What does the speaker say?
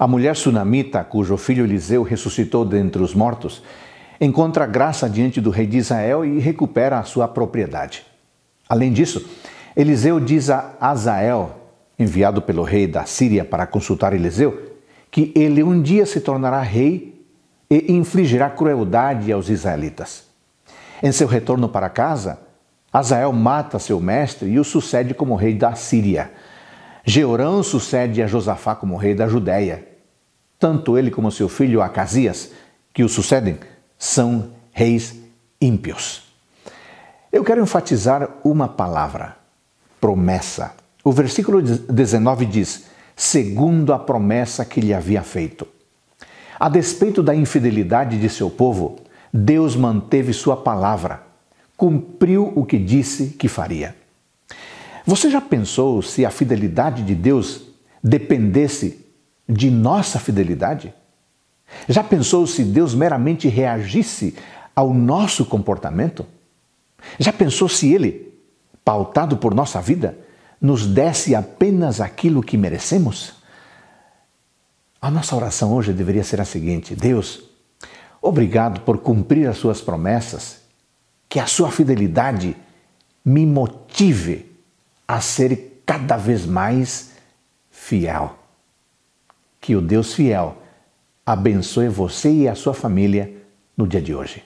A mulher sunamita, cujo filho Eliseu ressuscitou dentre os mortos, encontra graça diante do rei de Israel e recupera a sua propriedade. Além disso, Eliseu diz a Azael, enviado pelo rei da Síria para consultar Eliseu, que ele um dia se tornará rei e infligirá crueldade aos israelitas. Em seu retorno para casa, Azael mata seu mestre e o sucede como rei da Síria. Georão sucede a Josafá como rei da Judéia. Tanto ele como seu filho Acasias, que o sucedem, são reis ímpios. Eu quero enfatizar uma palavra: promessa. O versículo 19 diz: segundo a promessa que lhe havia feito. A despeito da infidelidade de seu povo, Deus manteve sua palavra, cumpriu o que disse que faria. Você já pensou se a fidelidade de Deus dependesse de nossa fidelidade? Já pensou se Deus meramente reagisse ao nosso comportamento? Já pensou se Ele, pautado por nossa vida, nos desse apenas aquilo que merecemos? A nossa oração hoje deveria ser a seguinte: Deus, obrigado por cumprir as Suas promessas, que a Sua fidelidade me motive a ser cada vez mais fiel. Que o Deus fiel abençoe você e a sua família no dia de hoje.